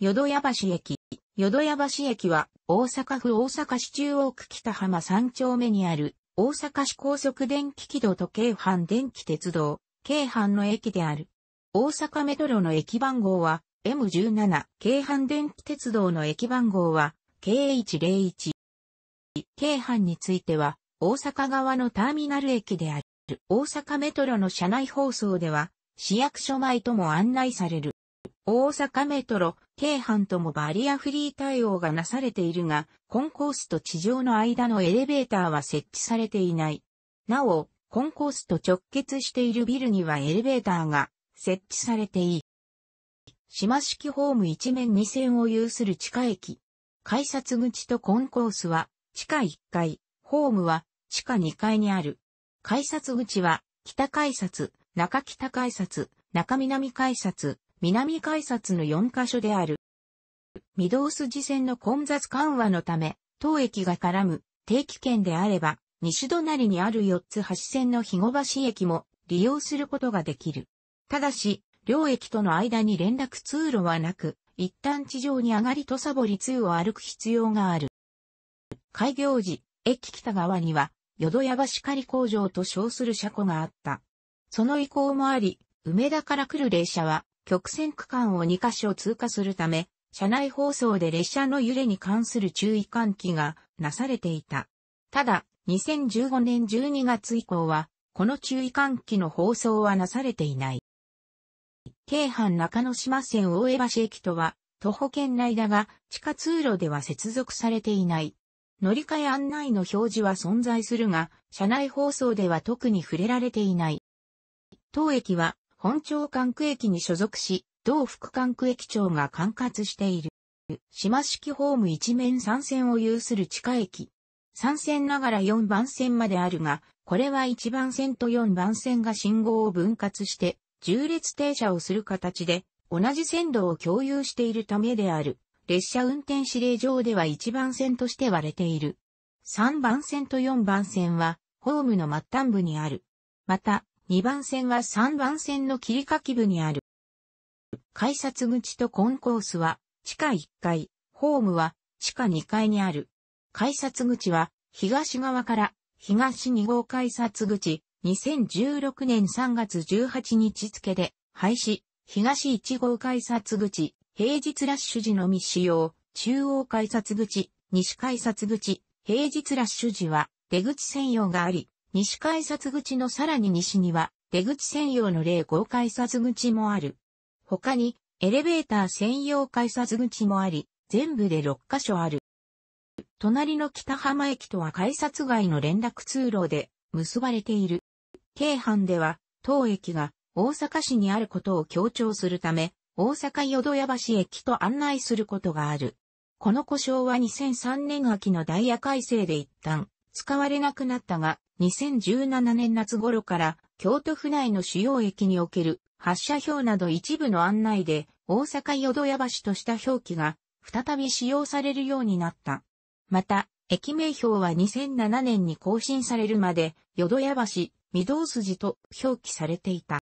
淀屋橋駅。淀屋橋駅は、大阪府大阪市中央区北浜3丁目にある、大阪市高速電気軌道と京阪電気鉄道、京阪の駅である。大阪メトロの駅番号は、M17、京阪電気鉄道の駅番号は、K101。京阪については、大阪側のターミナル駅である。大阪メトロの車内放送では、市役所前とも案内される。大阪メトロ、京阪ともバリアフリー対応がなされているが、コンコースと地上の間のエレベーターは設置されていない。なお、コンコースと直結しているビルにはエレベーターが設置されていい。島式ホーム一面二線を有する地下駅。改札口とコンコースは地下1階、ホームは地下2階にある。改札口は北改札、中北改札、中南改札、南改札の4カ所である。御堂筋線の混雑緩和のため、当駅が絡む定期券であれば、西隣にある4つ橋線の肥後橋駅も利用することができる。ただし、両駅との間に連絡通路はなく、一旦地上に上がりとサボり通を歩く必要がある。開業時、駅北側には、淀屋橋仮工場と称する車庫があった。その意向もあり、梅田から来る列車は、曲線区間を2カ所通過するため、車内放送で列車の揺れに関する注意喚起がなされていた。ただ、2015年12月以降は、この注意喚起の放送はなされていない。京阪中野島線大江橋駅とは、徒歩圏内だが、地下通路では接続されていない。乗り換え案内の表示は存在するが、車内放送では特に触れられていない。当駅は本町管区駅に所属し、同副管区駅長が管轄している。島式ホーム一面三線を有する地下駅。三線ながら4番線まであるが、これは1番線と4番線が信号を分割して、重列停車をする形で、同じ線路を共有しているためである。列車運転指令上では1番線として割れている。3番線と4番線は、ホームの末端部にある。また、2番線は3番線の切り欠き部にある。改札口とコンコースは地下1階、ホームは地下2階にある。改札口は東側から東2号改札口2016年3月18日付で廃止、東1号改札口平日ラッシュ時のみ使用、中央改札口、西改札口、平日ラッシュ時は出口専用があり、西改札口のさらに西には、出口専用の例5改札口もある。他に、エレベーター専用改札口もあり、全部で6カ所ある。隣の北浜駅とは改札外の連絡通路で結ばれている。京阪では、当駅が大阪市にあることを強調するため、大阪淀屋橋駅と案内することがある。この故障は2003年秋のダイヤ改正で一旦使われなくなったが、2017年夏頃から京都府内の主要駅における発車表など一部の案内で大阪淀屋橋とした表記が再び使用されるようになった。また、駅名表は2007年に更新されるまで、淀屋橋、御堂筋と表記されていた。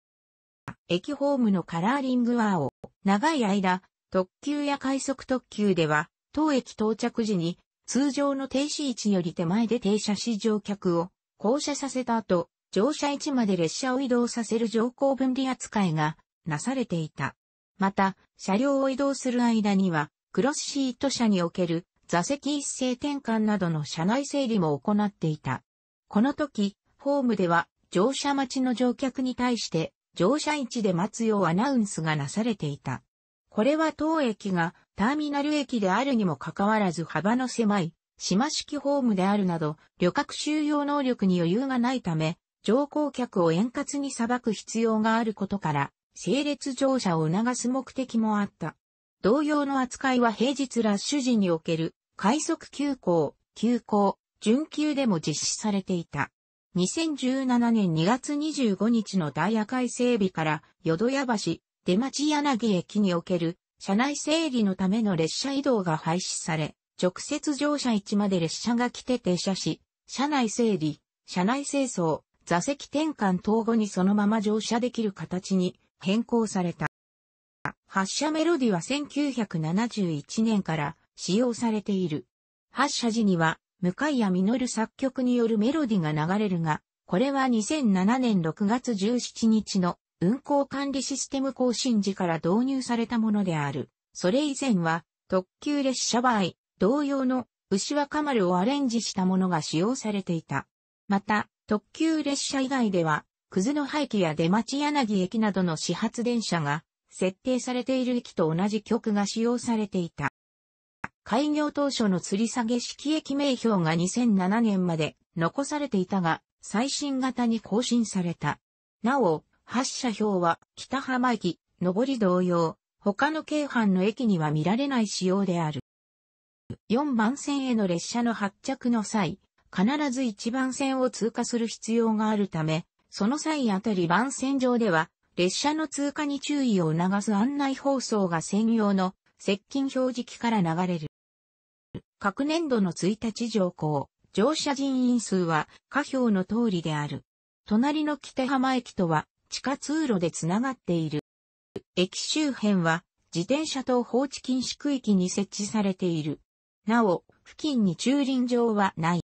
駅ホームのカラーリングは青。長い間、特急や快速特急では、当駅到着時に通常の停止位置より手前で停車し乗客を降車させた後、乗車位置まで列車を移動させる乗降分離扱いがなされていた。また、車両を移動する間には、クロスシート車における座席一斉転換などの車内整理も行っていた。この時、ホームでは乗車待ちの乗客に対して乗車位置で待つようアナウンスがなされていた。これは当駅がターミナル駅であるにもかかわらず幅の狭い島式ホームであるなど旅客収容能力に余裕がないため乗降客を円滑に裁く必要があることから整列乗車を促す目的もあった。同様の扱いは平日ラッシュ時における快速急行、急行、準急でも実施されていた。2017年2月25日のダイヤ改整備から、淀屋橋、出町柳駅における車内整理のための列車移動が廃止され、直接乗車位置まで列車が来て停車し、車内整理、車内清掃、座席転換等後にそのまま乗車できる形に変更された。発車メロディは1971年から使用されている。発車時には、向谷実作曲によるメロディが流れるが、これは2007年6月17日の運行管理システム更新時から導入されたものである。それ以前は、特急列車場合、同様の牛若丸をアレンジしたものが使用されていた。また、特急列車以外では、くずの廃棄や出町柳駅などの始発電車が、設定されている駅と同じ曲が使用されていた。開業当初の吊り下げ式駅名標が2007年まで残されていたが、最新型に更新された。なお、発車表は北浜駅、上り同様、他の京阪の駅には見られない仕様である。4番線への列車の発着の際、必ず1番線を通過する必要があるため、その際あたり番線上では、列車の通過に注意を促す案内放送が専用の接近表示器から流れる。各年度の1日乗降、乗車人員数は下表の通りである。隣の北浜駅とは地下通路でつながっている。駅周辺は自転車等放置禁止区域に設置されている。なお、付近に駐輪場はない。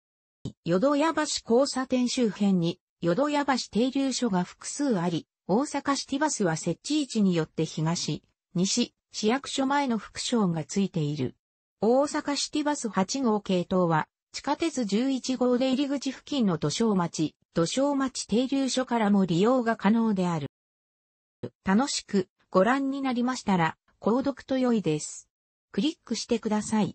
淀屋橋交差点周辺に淀屋橋停留所が複数あり、大阪シティバスは設置位置によって東、西、市役所前の副賞がついている。大阪シティバス8号系統は、地下鉄11号で入り口付近の図書町、土壌町停留所からも利用が可能である。楽しくご覧になりましたら、購読と良いです。クリックしてください。